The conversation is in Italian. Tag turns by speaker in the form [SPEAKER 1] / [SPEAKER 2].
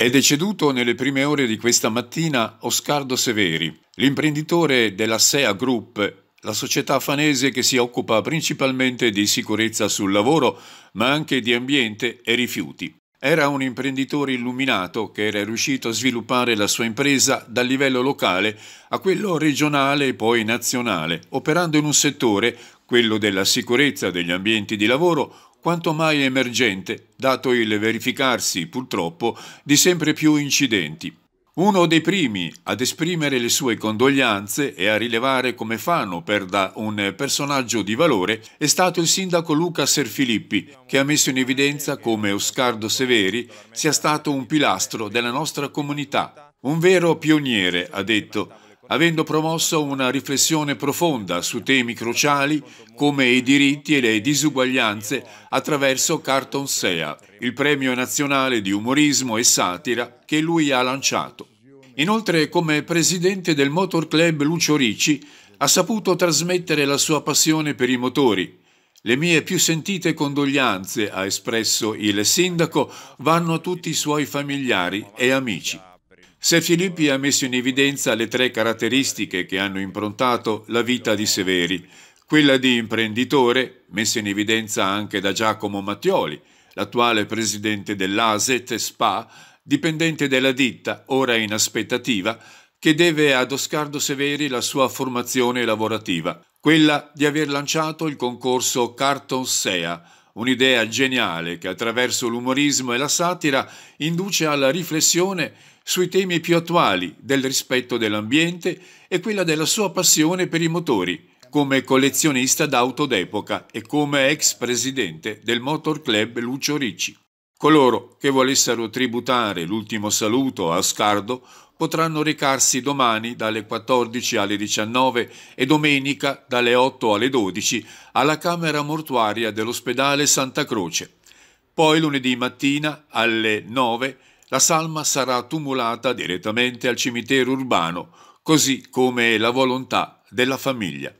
[SPEAKER 1] È deceduto nelle prime ore di questa mattina Oscardo Severi, l'imprenditore della SEA Group, la società fanese che si occupa principalmente di sicurezza sul lavoro, ma anche di ambiente e rifiuti. Era un imprenditore illuminato che era riuscito a sviluppare la sua impresa dal livello locale a quello regionale e poi nazionale, operando in un settore, quello della sicurezza degli ambienti di lavoro, quanto mai emergente, dato il verificarsi, purtroppo, di sempre più incidenti. Uno dei primi ad esprimere le sue condoglianze e a rilevare come fanno per da un personaggio di valore è stato il sindaco Luca Serfilippi, che ha messo in evidenza come Oscardo Severi sia stato un pilastro della nostra comunità. Un vero pioniere, ha detto, avendo promosso una riflessione profonda su temi cruciali come i diritti e le disuguaglianze attraverso Carton Sea, il premio nazionale di umorismo e satira che lui ha lanciato. Inoltre, come presidente del Motor Club Lucio Ricci, ha saputo trasmettere la sua passione per i motori. Le mie più sentite condoglianze, ha espresso il sindaco, vanno a tutti i suoi familiari e amici. Se Filippi ha messo in evidenza le tre caratteristiche che hanno improntato la vita di Severi, quella di imprenditore, messa in evidenza anche da Giacomo Mattioli, l'attuale presidente dell'ASET SPA, dipendente della ditta, ora in aspettativa, che deve ad Oscardo Severi la sua formazione lavorativa, quella di aver lanciato il concorso Carton SEA, un'idea geniale che attraverso l'umorismo e la satira induce alla riflessione sui temi più attuali del rispetto dell'ambiente e quella della sua passione per i motori, come collezionista d'auto d'epoca e come ex presidente del Motor Club Lucio Ricci. Coloro che volessero tributare l'ultimo saluto a Scardo potranno recarsi domani dalle 14 alle 19 e domenica dalle 8 alle 12 alla Camera Mortuaria dell'ospedale Santa Croce. Poi lunedì mattina alle 9 la salma sarà tumulata direttamente al cimitero urbano, così come la volontà della famiglia.